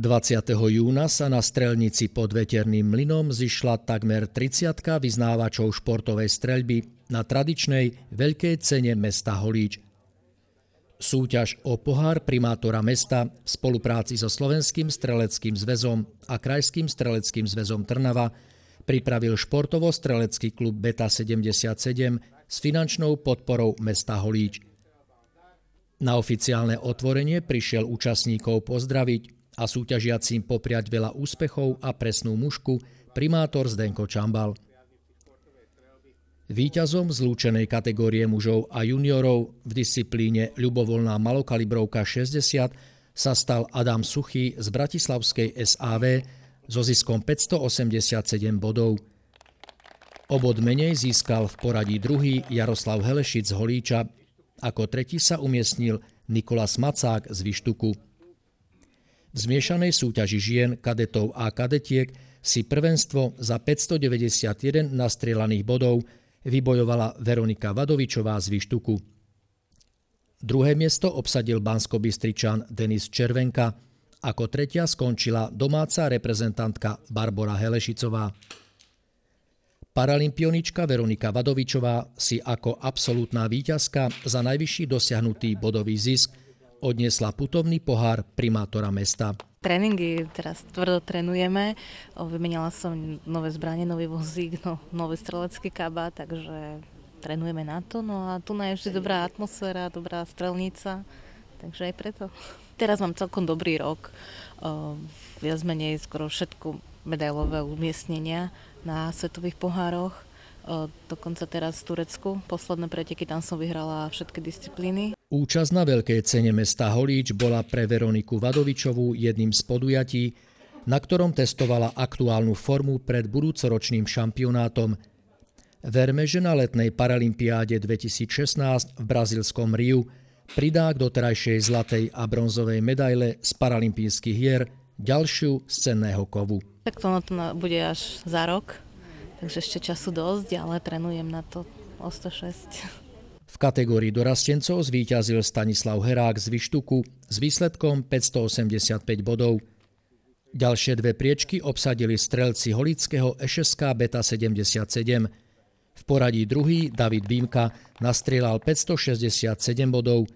20. júna sa na strelnici pod veterným mlynom zišla takmer 30 vyznávačov športovej streľby na tradičnej veľkej cene mesta Holíč. Súťaž o pohár primátora mesta v spolupráci so Slovenským streleckým zväzom a Krajským streleckým zväzom Trnava pripravil športovo-strelecký klub Beta 77 s finančnou podporou mesta Holíč. Na oficiálne otvorenie prišiel účastníkov pozdraviť a súťažiacim popriať veľa úspechov a presnú mušku primátor Zdenko Čambal. Výťazom zlúčenej kategórie mužov a juniorov v disciplíne ľubovoľná malokalibrovka 60 sa stal Adam Suchý z Bratislavskej SAV so ziskom 587 bodov. Obod menej získal v poradí druhý Jaroslav Helešic z Holíča. Ako tretí sa umiestnil Nikolas Macák z Vyštuku. V zmiešanej súťaži žien, kadetov a kadetiek si prvenstvo za 591 nastrieľaných bodov vybojovala Veronika Vadovičová z Vyštuku. Druhé miesto obsadil bansko Denis Červenka, ako tretia skončila domáca reprezentantka Barbora Helešicová. Paralympionička Veronika Vadovičová si ako absolútna výťazka za najvyšší dosiahnutý bodový zisk – odniesla putovný pohár primátora mesta. Tréningy teraz tvrdo trénujeme. Vymenila som nové zbranie, nový vozík, no, nový strelecký kaba, takže trénujeme na to. No a tu je ešte dobrá atmosféra, dobrá strelnica, takže aj preto. Teraz mám celkom dobrý rok. Viac menej skoro všetko medailové umiestnenia na svetových pohároch dokonca teraz v Turecku. Posledné preteky tam som vyhrala všetky disciplíny. Účasť na veľkej cene mesta Holíč bola pre Veroniku Vadovičovú jedným z podujatí, na ktorom testovala aktuálnu formu pred budúcoročným šampionátom. Verme, že na letnej Paralympiáde 2016 v brazilskom Riu pridá k doterajšej zlatej a bronzovej medaile z paralympijských hier ďalšiu z cenného kovu. Tak to na to bude až za rok, takže ešte času dosť, ale trénujem na to o 106. V kategórii dorastencov zvíťazil Stanislav Herák z Vyštuku s výsledkom 585 bodov. Ďalšie dve priečky obsadili strelci holického Ešeská Beta 77. V poradí druhý David Bímka nastrieľal 567 bodov,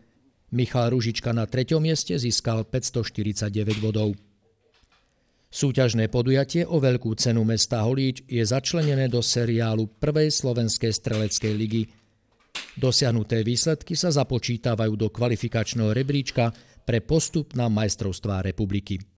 Michal Ružička na treťom mieste získal 549 bodov. Súťažné podujatie o veľkú cenu mesta Holíč je začlenené do seriálu Prvej slovenskej streleckej ligy – Dosiahnuté výsledky sa započítavajú do kvalifikačného rebríčka pre postup na majstrovstvá republiky.